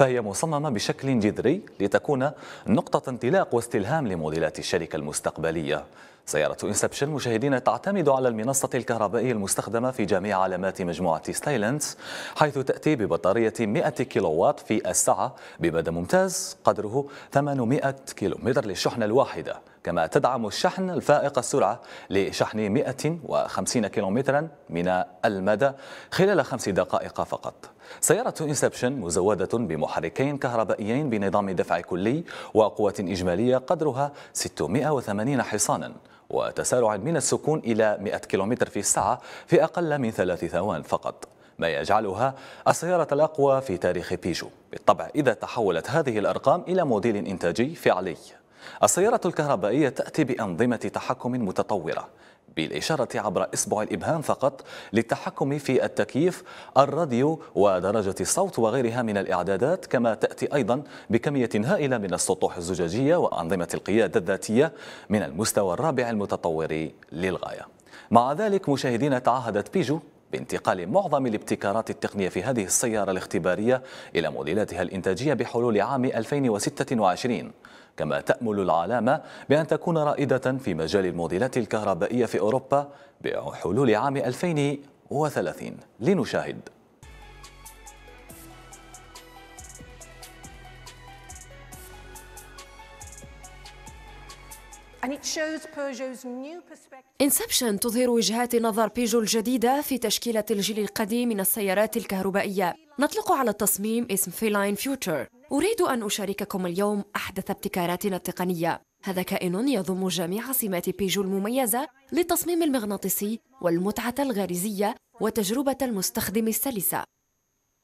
فهي مصممة بشكل جذري لتكون نقطة انطلاق واستلهام لموديلات الشركة المستقبلية سيارة إنسبشن مشاهدين تعتمد على المنصة الكهربائية المستخدمة في جميع علامات مجموعة ستايلنس حيث تأتي ببطارية 100 كيلووات في الساعة بمدى ممتاز قدره 800 كيلومتر للشحنة الواحدة كما تدعم الشحن الفائق السرعة لشحن 150 كيلومترا من المدى خلال خمس دقائق فقط سيارة إنسبشن مزودة بمحركين كهربائيين بنظام دفع كلي وقوة إجمالية قدرها 680 حصانا وتسارع من السكون إلى 100 كيلومتر في الساعة في أقل من ثلاث ثوان فقط ما يجعلها السيارة الأقوى في تاريخ بيجو بالطبع إذا تحولت هذه الأرقام إلى موديل إنتاجي فعلي السيارة الكهربائية تأتي بأنظمة تحكم متطورة بالإشارة عبر إصبع الإبهام فقط للتحكم في التكييف الراديو ودرجة الصوت وغيرها من الإعدادات كما تأتي أيضا بكمية هائلة من السطوح الزجاجية وأنظمة القيادة الذاتية من المستوى الرابع المتطور للغاية مع ذلك مشاهدين تعهدت بيجو بانتقال معظم الابتكارات التقنية في هذه السيارة الاختبارية إلى موديلاتها الإنتاجية بحلول عام 2026 كما تأمل العلامة بأن تكون رائدة في مجال الموديلات الكهربائية في أوروبا بحلول عام 2030 لنشاهد انسبشن تظهر وجهات نظر بيجو الجديدة في تشكيلة الجيل القديم من السيارات الكهربائية نطلق على التصميم اسم فيلاين فيوتشر أريد أن أشارككم اليوم أحدث ابتكاراتنا التقنية هذا كائن يضم جميع سمات بيجو المميزة للتصميم المغناطيسي والمتعة الغريزية وتجربة المستخدم السلسة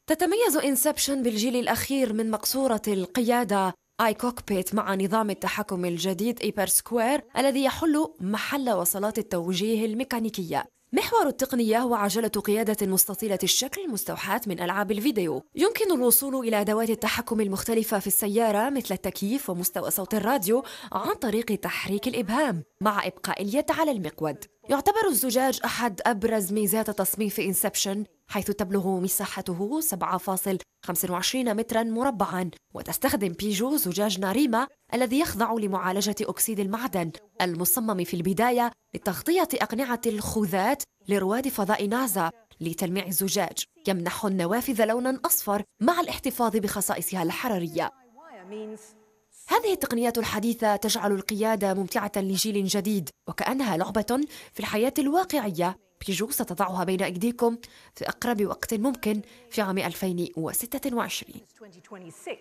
تتميز انسبشن بالجيل الأخير من مقصورة القيادة اي كوكبيت مع نظام التحكم الجديد ايبر سكوير الذي يحل محل وصلات التوجيه الميكانيكية محور التقنية هو عجلة قيادة مستطيلة الشكل مستوحاة من ألعاب الفيديو يمكن الوصول إلى أدوات التحكم المختلفة في السيارة مثل التكييف ومستوى صوت الراديو عن طريق تحريك الإبهام مع إبقاء اليد على المقود يعتبر الزجاج أحد أبرز ميزات في إنسبشن حيث تبلغ مساحته 7.25 مترا مربعا وتستخدم بيجو زجاج ناريما الذي يخضع لمعالجة أكسيد المعدن المصمم في البداية لتغطية أقنعة الخوذات لرواد فضاء نازا لتلميع الزجاج يمنح النوافذ لونا أصفر مع الاحتفاظ بخصائصها الحرارية هذه التقنيات الحديثة تجعل القيادة ممتعة لجيل جديد وكأنها لعبة في الحياة الواقعية بيجو ستضعها بين أيديكم في أقرب وقت ممكن في عام 2026